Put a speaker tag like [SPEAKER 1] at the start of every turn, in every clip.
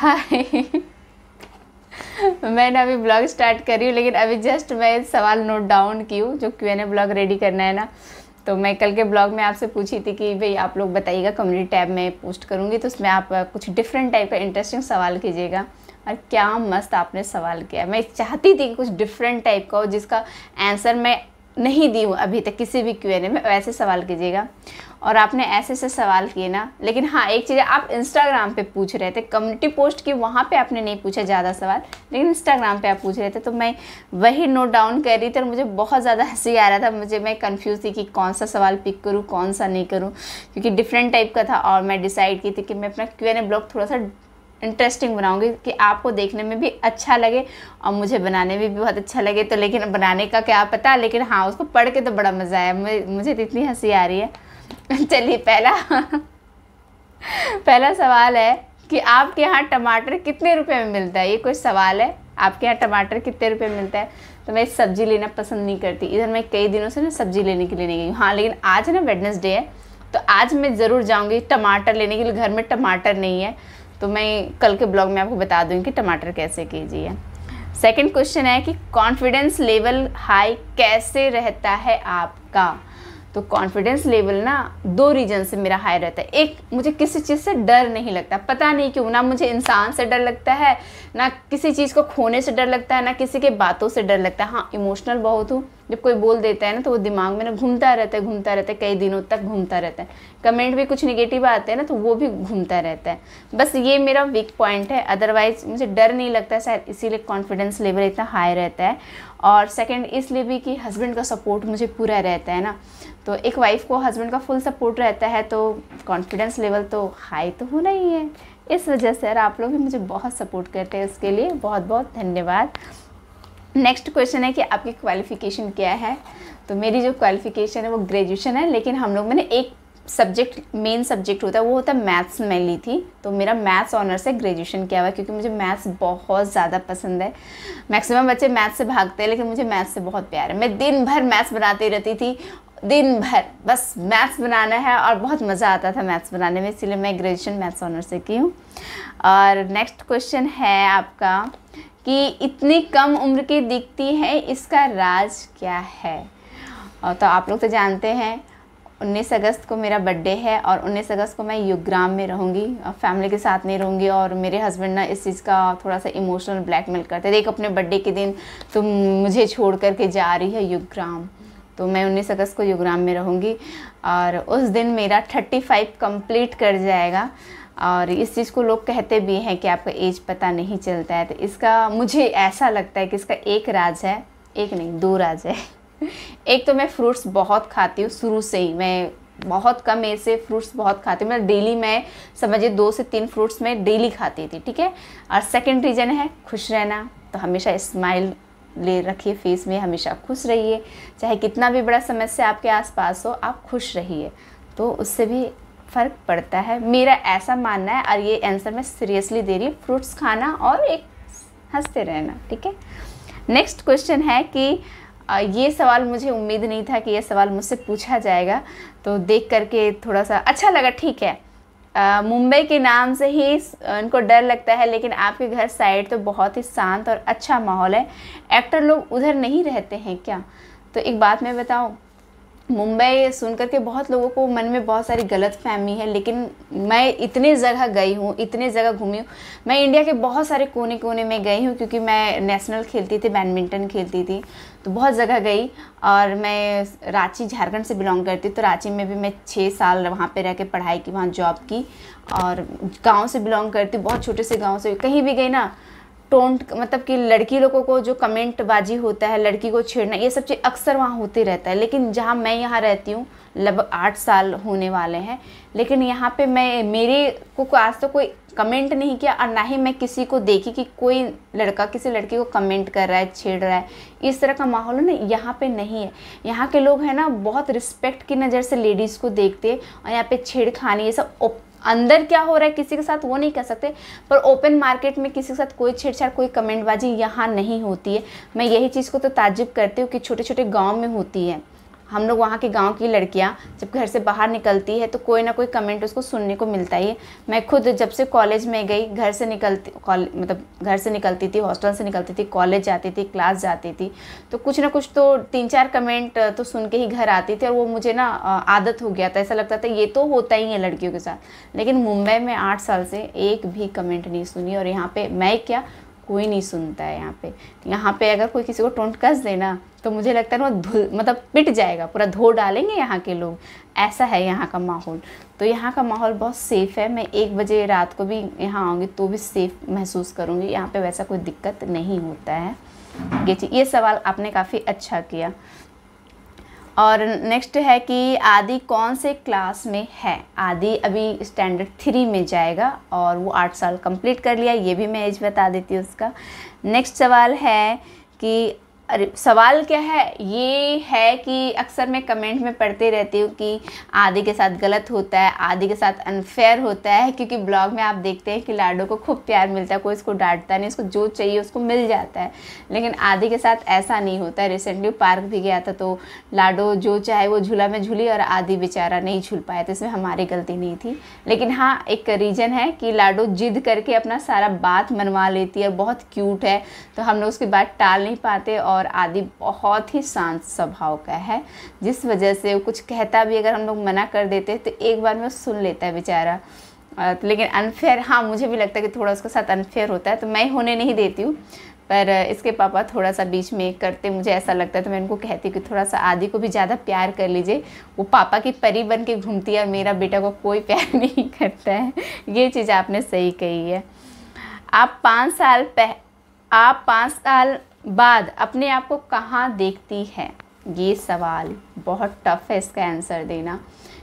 [SPEAKER 1] हाय मैंने अभी blog start करी हूँ लेकिन अभी जस्ट मैं सवाल नोट डाउन की हूँ जो Q N A blog ready करना है ना तो मैं कल के ब्लॉग में आपसे पूछी थी कि भाई आप लोग बताइएगा कम्युनिटी टैब में पोस्ट करूँगी तो उसमें आप कुछ डिफरेंट टाइप का इंटरेस्टिंग सवाल कीजिएगा और क्या मस्त आपने सवाल किया मैं चाहती थी कि कुछ डिफरेंट टाइप का हो जिसका आंसर मैं नहीं दी हूँ अभी तक किसी भी क्यू एन ए में वैसे सवाल कीजिएगा और आपने ऐसे ऐसे सवाल किए ना लेकिन हाँ एक चीज़ आप इंस्टाग्राम पे पूछ रहे थे कम्युनिटी पोस्ट की वहाँ पे आपने नहीं पूछा ज़्यादा सवाल लेकिन इंस्टाग्राम पे आप पूछ रहे थे तो मैं वही नोट डाउन कर रही थी और मुझे बहुत ज़्यादा हंसी आ रहा था मुझे मैं कन्फ्यूज़ थी कि कौन सा सवाल पिक करूँ कौन सा नहीं करूँ क्योंकि डिफरेंट टाइप का था और मैं डिसाइड की थी कि मैं अपना क्यू एन ए ब्लॉग थोड़ा सा इंटरेस्टिंग बनाऊंगी कि आपको देखने में भी अच्छा लगे और मुझे बनाने में भी, भी बहुत अच्छा लगे तो लेकिन बनाने का क्या पता लेकिन हाँ उसको पढ़ के तो बड़ा मज़ा आया मुझे तो इतनी हंसी आ रही है चलिए पहला पहला सवाल है कि आपके यहाँ टमाटर कितने रुपए में मिलता है ये कोई सवाल है आपके यहाँ टमाटर कितने रुपए में मिलता है तो मैं सब्ज़ी लेना पसंद नहीं करती इधर मैं कई दिनों से ना सब्ज़ी लेने के लिए नहीं गई हाँ लेकिन आज ना वेडनेसडे है तो आज मैं ज़रूर जाऊँगी टमाटर लेने के लिए घर में टमाटर नहीं है तो मैं कल के ब्लॉग में आपको बता दूँगी कि टमाटर कैसे कीजिए सेकंड क्वेश्चन है कि कॉन्फिडेंस लेवल हाई कैसे रहता है आपका तो कॉन्फिडेंस लेवल ना दो रीजन से मेरा हाई रहता है एक मुझे किसी चीज़ से डर नहीं लगता पता नहीं क्यों ना मुझे इंसान से डर लगता है ना किसी चीज़ को खोने से डर लगता है ना किसी के बातों से डर लगता है हाँ इमोशनल बहुत हूँ जब कोई बोल देता है ना तो वो दिमाग में ना घूमता रहता है घूमता रहता है कई दिनों तक घूमता रहता है कमेंट भी कुछ निगेटिव आते हैं ना तो वो भी घूमता रहता है बस ये मेरा वीक पॉइंट है अदरवाइज मुझे डर नहीं लगता शायद इसीलिए कॉन्फिडेंस लेवल इतना हाई रहता है और सेकंड इसलिए भी कि हस्बैंड का सपोर्ट मुझे पूरा रहता है ना तो एक वाइफ को हस्बैंड का फुल सपोर्ट रहता है तो कॉन्फिडेंस लेवल तो हाई तो होना ही है इस वजह से यार आप लोग भी मुझे बहुत सपोर्ट करते हैं उसके लिए बहुत बहुत धन्यवाद नेक्स्ट क्वेश्चन है कि आपकी क्वालिफ़िकेशन क्या है तो मेरी जो क्वालिफ़िकेशन है वो ग्रेजुएशन है लेकिन हम लोग मैंने एक सब्जेक्ट मेन सब्जेक्ट होता है वो होता है मैथ्स मैं ली थी तो मेरा मैथ्स ऑनर से ग्रेजुएशन किया हुआ क्योंकि मुझे मैथ्स बहुत ज़्यादा पसंद है मैक्सिमम बच्चे मैथ्स से भागते हैं लेकिन मुझे मैथ्स से बहुत प्यार है मैं दिन भर मैथ्स बनाती रहती थी दिन भर बस मैथ्स बनाना है और बहुत मज़ा आता था मैथ्स बनाने में इसीलिए मैं ग्रेजुएशन मैथ्स ऑनर से की हूँ और नेक्स्ट क्वेश्चन है आपका कि इतनी कम उम्र की दिखती है इसका राज क्या है और तो आप लोग तो जानते हैं 19 अगस्त को मेरा बर्थडे है और 19 अगस्त को मैं युग्राम में रहूँगी फैमिली के साथ नहीं रहूँगी और मेरे हस्बैंड ना इस चीज़ का थोड़ा सा इमोशनल ब्लैकमेल करते देख अपने बर्थडे के दिन तुम मुझे छोड़ करके जा रही है युग्राम तो मैं उन्नीस अगस्त को युग्राम में रहूँगी और उस दिन मेरा 35 कम्प्लीट कर जाएगा और इस चीज़ को लोग कहते भी हैं कि आपका एज पता नहीं चलता है तो इसका मुझे ऐसा लगता है कि इसका एक राज है एक नहीं दो राज है एक तो मैं फ्रूट्स बहुत खाती हूँ शुरू से ही मैं बहुत कम ऐसे फ्रूट्स बहुत खाती हूँ मतलब डेली मैं समझिए दो से तीन फ्रूट्स मैं डेली खाती थी ठीक है और सेकंड रीज़न है खुश रहना तो हमेशा स्माइल ले रखिए फेस में हमेशा खुश रहिए चाहे कितना भी बड़ा समस्या आपके आसपास हो आप खुश रहिए तो उससे भी फ़र्क पड़ता है मेरा ऐसा मानना है और ये आंसर मैं सीरियसली दे रही हूँ फ्रूट्स खाना और एक हंसते रहना ठीक है नेक्स्ट क्वेश्चन है कि ये सवाल मुझे उम्मीद नहीं था कि ये सवाल मुझसे पूछा जाएगा तो देख करके थोड़ा सा अच्छा लगा ठीक है मुंबई के नाम से ही उनको डर लगता है लेकिन आपके घर साइड तो बहुत ही शांत और अच्छा माहौल है एक्टर लोग उधर नहीं रहते हैं क्या तो एक बात मैं बताऊँ मुंबई सुन के बहुत लोगों को मन में बहुत सारी गलत फहमी है लेकिन मैं इतने जगह गई हूँ इतने जगह घूमी हूँ मैं इंडिया के बहुत सारे कोने कोने में गई हूँ क्योंकि मैं नेशनल खेलती थी बैडमिंटन खेलती थी तो बहुत जगह गई और मैं रांची झारखंड से बिलोंग करती तो रांची में भी मैं छः साल वहाँ पर रह के पढ़ाई की वहाँ जॉब की और गाँव से बिलोंग करती बहुत छोटे से गाँव से कहीं भी गई ना टोंट मतलब कि लड़की लोगों को जो कमेंट बाजी होता है लड़की को छेड़ना ये सब चीज़ अक्सर वहाँ होती रहता है लेकिन जहाँ मैं यहाँ रहती हूँ लगभग आठ साल होने वाले हैं लेकिन यहाँ पे मैं मेरे को आज तक तो कोई कमेंट नहीं किया और ना ही मैं किसी को देखी कि कोई लड़का किसी लड़की को कमेंट कर रहा है छेड़ रहा है इस तरह का माहौल ना यहाँ पे नहीं है यहाँ के लोग हैं ना बहुत रिस्पेक्ट की नज़र से लेडीज़ को देखते और यहाँ पे छेड़खानी ये सब अंदर क्या हो रहा है किसी के साथ वो नहीं कर सकते पर ओपन मार्केट में किसी के साथ कोई छेड़छाड़ कोई कमेंटबाजी यहाँ नहीं होती है मैं यही चीज़ को तो ताज्जुब करती हूँ कि छोटे छोटे गाँव में होती है हम लोग वहाँ के गांव की लड़कियाँ जब घर से बाहर निकलती है तो कोई ना कोई कमेंट उसको सुनने को मिलता ही है मैं खुद जब से कॉलेज में गई घर से निकलती मतलब घर से निकलती थी हॉस्टल से निकलती थी कॉलेज जाती थी क्लास जाती थी तो कुछ ना कुछ तो तीन चार कमेंट तो सुन के ही घर आती थी और वो मुझे ना आदत हो गया था ऐसा लगता था ये तो होता ही है लड़कियों के साथ लेकिन मुंबई में आठ साल से एक भी कमेंट नहीं सुनी और यहाँ पर मैं क्या कोई नहीं सुनता है यहाँ पे यहाँ पे अगर कोई किसी को टोंट कस देना तो मुझे लगता है वो मतलब पिट जाएगा पूरा धो डालेंगे यहाँ के लोग ऐसा है यहाँ का माहौल तो यहाँ का माहौल बहुत सेफ़ है मैं एक बजे रात को भी यहाँ आऊँगी तो भी सेफ़ महसूस करूँगी यहाँ पे वैसा कोई दिक्कत नहीं होता है ये ये सवाल आपने काफ़ी अच्छा किया और नेक्स्ट है कि आदि कौन से क्लास में है आदि अभी स्टैंडर्ड थ्री में जाएगा और वो आठ साल कंप्लीट कर लिया ये भी मैं एज बता देती हूँ उसका नेक्स्ट सवाल है कि अरे सवाल क्या है ये है कि अक्सर मैं कमेंट में पढ़ते रहती हूँ कि आदि के साथ गलत होता है आदि के साथ अनफेयर होता है क्योंकि ब्लॉग में आप देखते हैं कि लाडो को खूब प्यार मिलता है कोई इसको डांटता नहीं उसको जो चाहिए उसको मिल जाता है लेकिन आदि के साथ ऐसा नहीं होता है रिसेंटली पार्क भी गया था तो लाडो जो चाहे वो झूला में झूली और आदि बेचारा नहीं झूल पाया तो इसमें हमारी गलती नहीं थी लेकिन हाँ एक रीज़न है कि लाडो जिद करके अपना सारा बात मनवा लेती है बहुत क्यूट है तो हम लोग उसकी बात टाल नहीं पाते और और आदि बहुत ही शांत स्वभाव का है जिस वजह से वो कुछ कहता भी अगर हम लोग मना कर देते तो एक बार में सुन लेता है बेचारा तो लेकिन अनफेयर हाँ मुझे भी लगता है कि थोड़ा उसके साथ अनफेयर होता है तो मैं होने नहीं देती हूँ पर इसके पापा थोड़ा सा बीच में करते मुझे ऐसा लगता है तो मैं उनको कहती कि थोड़ा सा आदि को भी ज़्यादा प्यार कर लीजिए वो पापा की परी बन के घूमती है मेरा बेटा को कोई प्यार नहीं करता है ये चीज़ आपने सही कही है आप पाँच साल पह आप पाँच साल बाद अपने आप को कहाँ देखती है ये सवाल बहुत टफ है इसका आंसर देना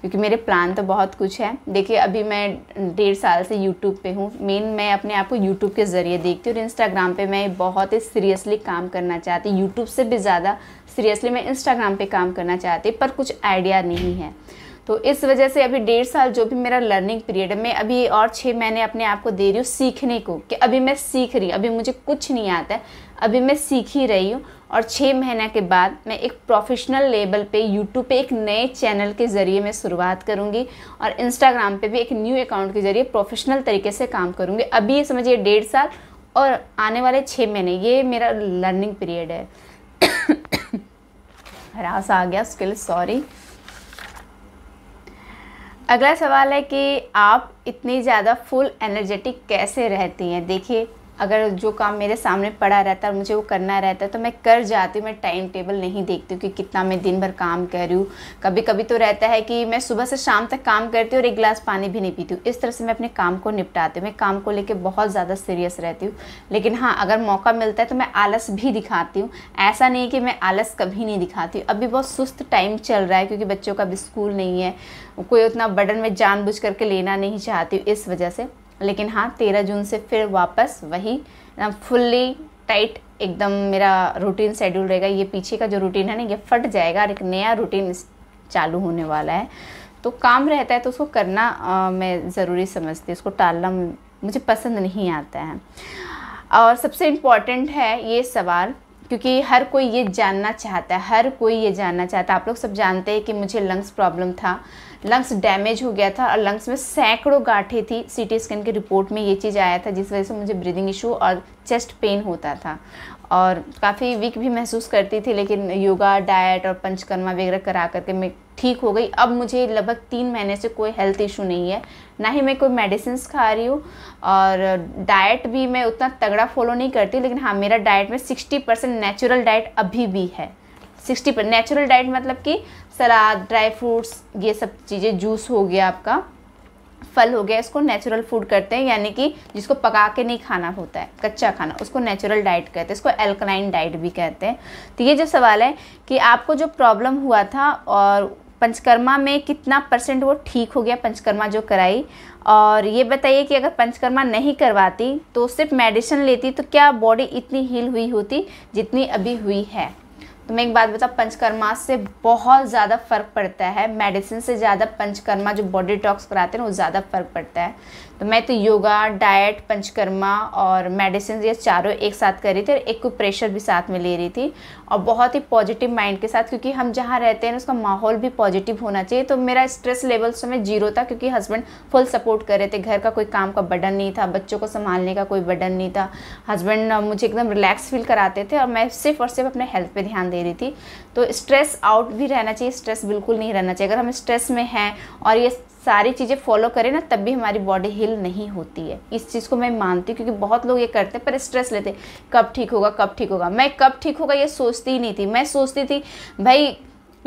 [SPEAKER 1] क्योंकि मेरे प्लान तो बहुत कुछ है देखिए अभी मैं डेढ़ साल से यूट्यूब पे हूँ मेन मैं अपने आप को यूट्यूब के ज़रिए देखती हूँ और इंस्टाग्राम पे मैं बहुत ही सीरियसली काम करना चाहती यूट्यूब से भी ज़्यादा सीरियसली मैं इंस्टाग्राम पे काम करना चाहती पर कुछ आइडिया नहीं है तो इस वजह से अभी डेढ़ साल जो भी मेरा लर्निंग पीरियड है मैं अभी और छः महीने अपने आप को दे रही हूँ सीखने को कि अभी मैं सीख रही हूँ अभी मुझे कुछ नहीं आता है अभी मैं सीख ही रही हूँ और छः महीने के बाद मैं एक प्रोफेशनल लेवल पे यूट्यूब पे एक नए चैनल के ज़रिए मैं शुरुआत करूँगी और इंस्टाग्राम पे भी एक न्यू अकाउंट के ज़रिए प्रोफेशनल तरीके से काम करूँगी अभी ये समझिए डेढ़ साल और आने वाले छः महीने ये मेरा लर्निंग पीरियड है रास आ गया उसके लिए सॉरी अगला सवाल है कि आप इतनी ज़्यादा फुल एनर्जेटिक कैसे रहती हैं देखिए अगर जो काम मेरे सामने पड़ा रहता है और मुझे वो करना रहता है तो मैं कर जाती हूँ मैं टाइम टेबल नहीं देखती हूँ कि कितना मैं दिन भर काम कर रही हूँ कभी कभी तो रहता है कि मैं सुबह से शाम तक काम करती हूँ और एक गिलास पानी भी नहीं पीती हूँ इस तरह से मैं अपने काम को निपटाती हूँ मैं काम को लेकर बहुत ज़्यादा सीरियस रहती हूँ लेकिन हाँ अगर मौका मिलता है तो मैं आलस भी दिखाती हूँ ऐसा नहीं कि मैं आलस कभी नहीं दिखाती हूँ अभी बहुत सुस्त टाइम चल रहा है क्योंकि बच्चों का अभी स्कूल नहीं है कोई उतना बर्डन में जानबूझ करके लेना नहीं चाहती हूँ इस वजह से लेकिन हाँ तेरह जून से फिर वापस वही फुल्ली टाइट एकदम मेरा रूटीन शेड्यूल रहेगा ये पीछे का जो रूटीन है ना ये फट जाएगा और एक नया रूटीन चालू होने वाला है तो काम रहता है तो उसको करना आ, मैं ज़रूरी समझती हूँ उसको टालना मुझे पसंद नहीं आता है और सबसे इम्पॉर्टेंट है ये सवाल क्योंकि हर कोई ये जानना चाहता है हर कोई ये जानना चाहता है आप लोग सब जानते हैं कि मुझे लंग्स प्रॉब्लम था लंग्स डैमेज हो गया था और लंग्स में सैकड़ों गाठे थी सीटी स्कैन के रिपोर्ट में ये चीज़ आया था जिस वजह से मुझे ब्रीदिंग इशू और चेस्ट पेन होता था और काफ़ी वीक भी महसूस करती थी लेकिन योगा डाइट और पंचकर्मा वगैरह करा करके मैं ठीक हो गई अब मुझे लगभग तीन महीने से कोई हेल्थ इशू नहीं है ना ही मैं कोई मेडिसिन खा रही हूँ और डाइट भी मैं उतना तगड़ा फॉलो नहीं करती लेकिन हाँ मेरा डाइट में सिक्सटी परसेंट नेचुरल डाइट अभी भी है सिक्सटी पर नेचुरल डाइट मतलब कि सलाद ड्राई फ्रूट्स ये सब चीज़ें जूस हो गया आपका फल हो गया इसको नेचुरल फूड करते हैं यानी कि जिसको पका के नहीं खाना होता है कच्चा खाना उसको नेचुरल डाइट कहते हैं इसको एल्कलाइन डाइट भी कहते हैं तो ये जो सवाल है कि आपको जो प्रॉब्लम हुआ था और पंचकर्मा में कितना परसेंट वो ठीक हो गया पंचकर्मा जो कराई और ये बताइए कि अगर पंचकर्मा नहीं करवाती तो सिर्फ मेडिसिन लेती तो क्या बॉडी इतनी हील हुई होती जितनी अभी हुई है तो मैं एक बात बता पंचकर्मा से बहुत ज़्यादा फ़र्क पड़ता है मेडिसिन से ज़्यादा पंचकर्मा जो बॉडी टॉक्स कराते हैं वो ज़्यादा फ़र्क पड़ता है तो मैं तो योगा डाइट पंचकर्मा और मेडिसिन ये चारों एक साथ कर रही थी और एक को प्रेशर भी साथ में ले रही थी और बहुत ही पॉजिटिव माइंड के साथ क्योंकि हम जहाँ रहते हैं उसका माहौल भी पॉजिटिव होना चाहिए तो मेरा स्ट्रेस लेवल उस समय जीरो था क्योंकि हस्बैंड फुल सपोर्ट कर रहे थे घर का कोई काम का बर्डन नहीं था बच्चों को संभालने का कोई बर्डन नहीं था हस्बैंड मुझे एकदम रिलैक्स फील कराते थे और मैं सिर्फ और सिर्फ अपने हेल्थ पर ध्यान दे दे रही थी तो स्ट्रेस आउट भी रहना चाहिए स्ट्रेस बिल्कुल नहीं रहना चाहिए अगर हम स्ट्रेस में हैं और ये सारी चीज़ें फॉलो करें ना तब भी हमारी बॉडी हिल नहीं होती है इस चीज़ को मैं मानती हूँ क्योंकि बहुत लोग ये करते हैं पर स्ट्रेस लेते कब ठीक होगा कब ठीक होगा मैं कब ठीक होगा ये सोचती ही नहीं थी मैं सोचती थी भाई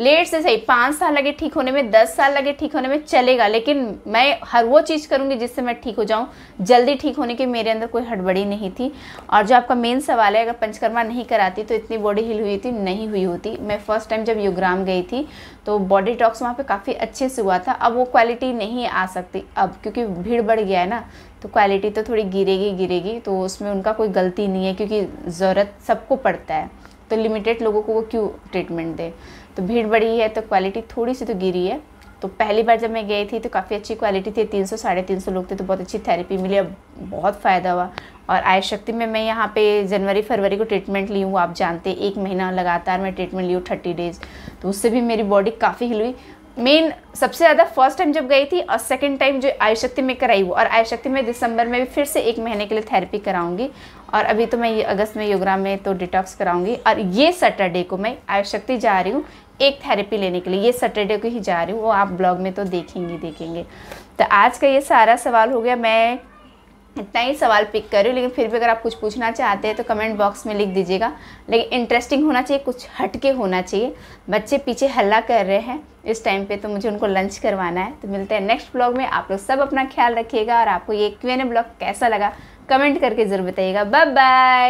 [SPEAKER 1] लेट से सही पाँच साल लगे ठीक होने में दस साल लगे ठीक होने में चलेगा लेकिन मैं हर वो चीज़ करूँगी जिससे मैं ठीक हो जाऊँ जल्दी ठीक होने की मेरे अंदर कोई हड़बड़ी नहीं थी और जो आपका मेन सवाल है अगर पंचकर्मा नहीं कराती तो इतनी बॉडी हिल हुई थी नहीं हुई होती मैं फर्स्ट टाइम जब योग्राम गई थी तो बॉडी टॉक्स वहाँ पर काफ़ी अच्छे से हुआ था अब वो क्वालिटी नहीं आ सकती अब क्योंकि भीड़ बढ़ गया है ना तो क्वालिटी तो थोड़ी गिरेगी गिरेगी तो उसमें उनका कोई गलती नहीं है क्योंकि ज़रूरत सबको पड़ता है तो लिमिटेड लोगों को वो क्यों ट्रीटमेंट दे तो भीड़ बढ़ी है तो क्वालिटी थोड़ी सी तो गिरी है तो पहली बार जब मैं गई थी तो काफ़ी अच्छी क्वालिटी थी तीन सौ साढ़े तीन सौ लोग थे तो बहुत अच्छी थेरेपी मिली अब बहुत फ़ायदा हुआ और आय शक्ति में मैं यहाँ पे जनवरी फरवरी को ट्रीटमेंट ली हूँ आप जानते एक महीना लगातार मैं ट्रीटमेंट ली हूँ थर्टी डेज तो उससे भी मेरी बॉडी काफ़ी हिल हुई मेन सबसे ज़्यादा फर्स्ट टाइम जब गई थी और सेकेंड टाइम जो आय शक्ति में कराई हुई और आय शक्ति में दिसंबर में भी फिर से एक महीने के लिए थेरेपी कराऊंगी और अभी तो मैं ये अगस्त में योगरा में तो डिटॉक्स कराऊंगी और ये सैटरडे को मैं आवश्यकती जा रही हूँ एक थेरेपी लेने के लिए ये सैटरडे को ही जा रही हूँ वो आप ब्लॉग में तो देखेंगे देखेंगे तो आज का ये सारा सवाल हो गया मैं इतना ही सवाल पिक कर रही हूँ लेकिन फिर भी अगर आप कुछ पूछना चाहते हैं तो कमेंट बॉक्स में लिख दीजिएगा लेकिन इंटरेस्टिंग होना चाहिए कुछ हटके होना चाहिए बच्चे पीछे हल्ला कर रहे हैं इस टाइम पे तो मुझे उनको लंच करवाना है तो मिलते हैं नेक्स्ट ब्लॉग में आप लोग सब अपना ख्याल रखिएगा और आपको ये क्यू एन ब्लॉग कैसा लगा कमेंट करके ज़रूर बताइएगा बाय बाय